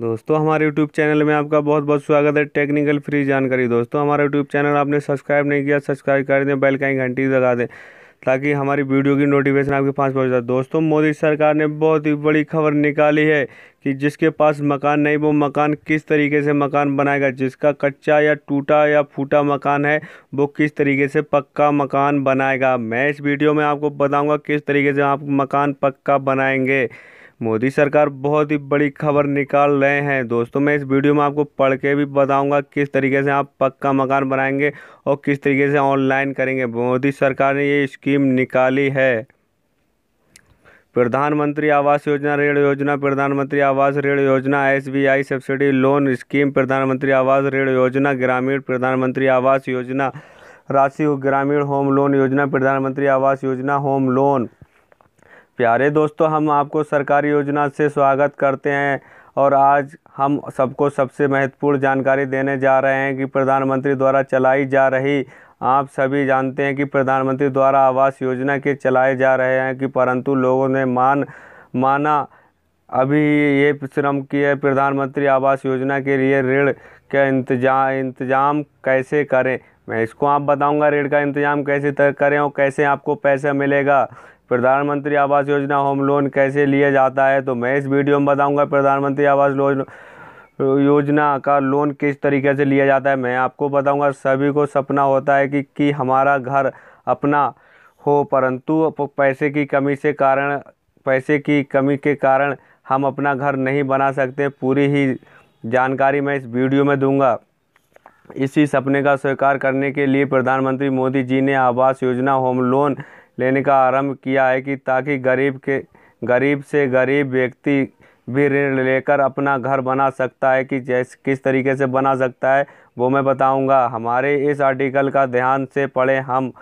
दोस्तों हमारे YouTube channel में आपका बहुत बहुत स्वागत है टेक्निकल फ्री जानकारी दोस्तों हमारा यूट्यूब चैनल आपने सब्सक्राइब नहीं किया सब्सक्राइब कर दें बेल का घंटी लगा दें ताकि हमारी वीडियो की नोटिफिकेशन आपके पास पहुंच जाए दोस्तों मोदी सरकार ने बहुत ही बड़ी खबर निकाली है कि जिसके पास मकान नहीं वो मकान किस तरीके से मकान बनाएगा जिसका कच्चा या टूटा या फूटा मकान है वो किस तरीके से पक्का मकान बनाएगा मैं इस वीडियो में आपको बताऊँगा किस तरीके से आप मकान पक्का बनाएंगे मोदी सरकार बहुत ही बड़ी खबर निकाल रहे हैं दोस्तों मैं इस वीडियो में आपको पढ़ के भी बताऊंगा किस तरीके से आप पक्का मकान बनाएंगे और किस तरीके से ऑनलाइन करेंगे मोदी सरकार ने ये स्कीम निकाली है प्रधानमंत्री आवास योजना ऋण योजना प्रधानमंत्री आवास ऋण योजना एसबीआई सब्सिडी लोन स्कीम प्रधानमंत्री आवास ऋण योजना ग्रामीण प्रधानमंत्री आवास योजना राशि ग्रामीण होम लोन योजना प्रधानमंत्री आवास योजना होम लोन प्यारे दोस्तों हम आपको सरकारी योजना से स्वागत करते हैं और आज हम सबको सबसे महत्वपूर्ण जानकारी देने जा रहे हैं कि प्रधानमंत्री द्वारा चलाई जा रही आप सभी जानते हैं कि प्रधानमंत्री द्वारा आवास योजना के चलाए जा रहे हैं कि परंतु लोगों ने मान माना अभी ये श्रम किए प्रधानमंत्री आवास योजना के लिए ऋण का इंतजाम इंतजाम कैसे करें मैं इसको आप बताऊंगा ऋण का इंतजाम कैसे करें और कैसे आपको पैसा मिलेगा प्रधानमंत्री आवास योजना होम लोन कैसे लिया जाता है तो मैं इस वीडियो में बताऊंगा प्रधानमंत्री आवास योजना का लोन किस तरीके से लिया जाता है मैं आपको बताऊंगा सभी को सपना होता है कि कि हमारा घर अपना हो परंतु पैसे की कमी से कारण पैसे की कमी के कारण हम अपना घर नहीं बना सकते पूरी ही जानकारी मैं इस वीडियो में दूँगा इसी सपने का स्वीकार करने के लिए प्रधानमंत्री मोदी जी ने आवास योजना होम लोन लेने का आरंभ किया है कि ताकि गरीब के गरीब से गरीब व्यक्ति भी ऋण लेकर अपना घर बना सकता है कि जैसे किस तरीके से बना सकता है वो मैं बताऊंगा हमारे इस आर्टिकल का ध्यान से पढ़ें हम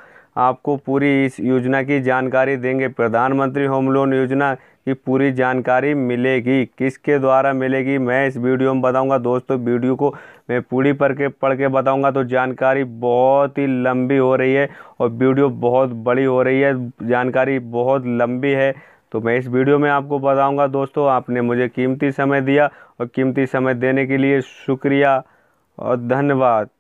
आपको पूरी इस योजना की जानकारी देंगे प्रधानमंत्री होम लोन योजना की पूरी जानकारी मिलेगी किसके द्वारा मिलेगी मैं इस वीडियो में बताऊंगा दोस्तों वीडियो को मैं पूरी पढ़ के पढ़ के बताऊँगा तो जानकारी बहुत ही लंबी हो रही है और वीडियो बहुत बड़ी हो रही है जानकारी बहुत लंबी है तो मैं इस वीडियो में आपको बताऊंगा दोस्तों आपने मुझे कीमती समय दिया और कीमती समय देने के लिए शुक्रिया और धन्यवाद